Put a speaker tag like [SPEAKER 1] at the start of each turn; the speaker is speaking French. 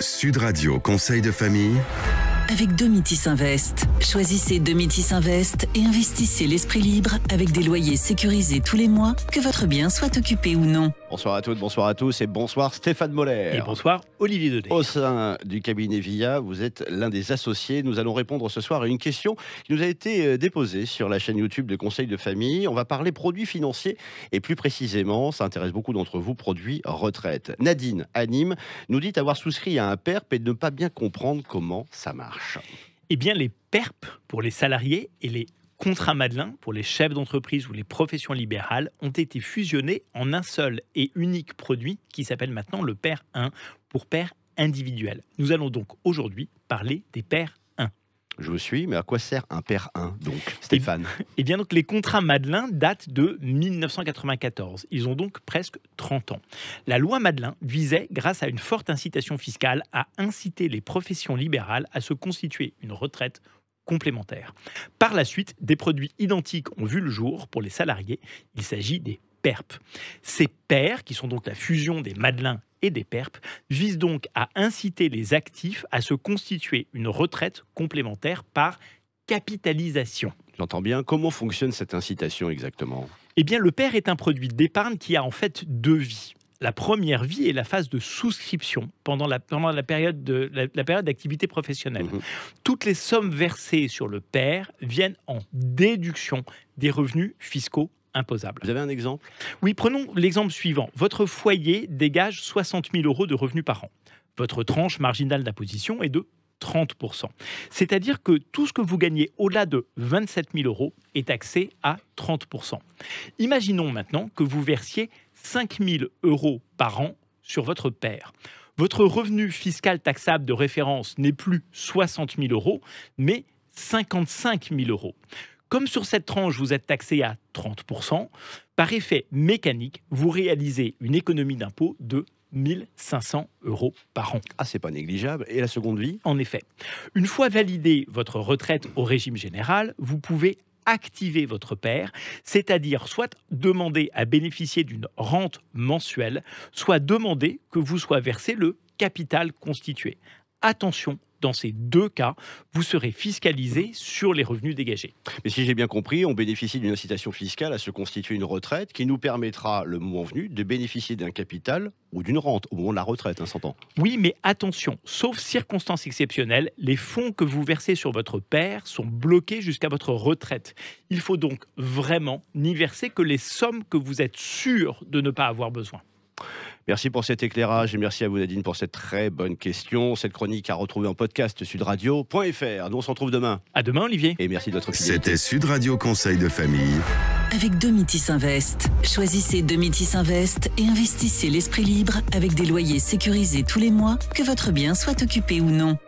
[SPEAKER 1] Sud Radio Conseil de famille,
[SPEAKER 2] avec Domitis Invest. Choisissez Domitis Invest et investissez l'esprit libre avec des loyers sécurisés tous les mois, que votre bien soit occupé ou non.
[SPEAKER 1] Bonsoir à toutes, bonsoir à tous et bonsoir Stéphane Moller. Et bonsoir Olivier Dedé. Au sein du cabinet VIA, vous êtes l'un des associés. Nous allons répondre ce soir à une question qui nous a été euh, déposée sur la chaîne YouTube de Conseil de famille. On va parler produits financiers et plus précisément, ça intéresse beaucoup d'entre vous, produits retraite. Nadine, anime, nous dit avoir souscrit à un PERP et de ne pas bien comprendre comment ça marche.
[SPEAKER 2] Eh bien, les PERP pour les salariés et les contrats Madelin pour les chefs d'entreprise ou les professions libérales ont été fusionnés en un seul et unique produit qui s'appelle maintenant le PER 1 pour PER individuel. Nous allons donc aujourd'hui parler des pères
[SPEAKER 1] je suis, mais à quoi sert un père 1 donc, Stéphane
[SPEAKER 2] Eh bien donc les contrats Madelin datent de 1994. Ils ont donc presque 30 ans. La loi Madelin visait, grâce à une forte incitation fiscale, à inciter les professions libérales à se constituer une retraite complémentaire. Par la suite, des produits identiques ont vu le jour pour les salariés. Il s'agit des PERP. Ces PERP, qui sont donc la fusion des Madelin et des PERP visent donc à inciter les actifs à se constituer une retraite complémentaire par
[SPEAKER 1] capitalisation. J'entends bien. Comment fonctionne cette incitation exactement
[SPEAKER 2] Eh bien, le PER est un produit d'épargne qui a en fait deux vies. La première vie est la phase de souscription pendant la, la période de la, période d'activité professionnelle. Mhm. Toutes les sommes versées sur le PER viennent en déduction des revenus fiscaux imposable. Vous avez un exemple Oui, prenons l'exemple suivant. Votre foyer dégage 60 000 euros de revenus par an. Votre tranche marginale d'imposition est de 30%. C'est-à-dire que tout ce que vous gagnez au-delà de 27 000 euros est taxé à 30%. Imaginons maintenant que vous versiez 5 000 euros par an sur votre père. Votre revenu fiscal taxable de référence n'est plus 60 000 euros, mais 55 000 euros. Comme sur cette tranche, vous êtes taxé à 30%, par effet mécanique, vous réalisez une économie d'impôt de 1500 euros par an. Ah, c'est pas négligeable. Et la seconde vie En effet. Une fois validée votre retraite au régime général, vous pouvez activer votre père, c'est-à-dire soit demander à bénéficier d'une rente mensuelle, soit demander que vous soit versé le capital constitué. Attention, dans ces deux cas, vous serez fiscalisé sur les
[SPEAKER 1] revenus dégagés. Mais si j'ai bien compris, on bénéficie d'une incitation fiscale à se constituer une retraite qui nous permettra, le moment venu, de bénéficier d'un capital ou d'une rente au moment de la retraite, hein, s'entend.
[SPEAKER 2] Oui, mais attention, sauf circonstances exceptionnelles, les fonds que vous versez sur votre père sont bloqués jusqu'à votre retraite. Il faut donc vraiment n'y verser que les sommes que vous êtes sûr de ne pas avoir besoin.
[SPEAKER 1] Merci pour cet éclairage et merci à vous, Nadine, pour cette très bonne question. Cette chronique à retrouver en podcast sudradio.fr. Nous, on se retrouve demain. À demain, Olivier. Et merci de votre fidélité. C'était Sud Radio Conseil de famille.
[SPEAKER 2] Avec Domitis Invest. Choisissez Domitis Invest et investissez l'esprit libre avec des loyers sécurisés tous les mois, que votre bien soit occupé ou non.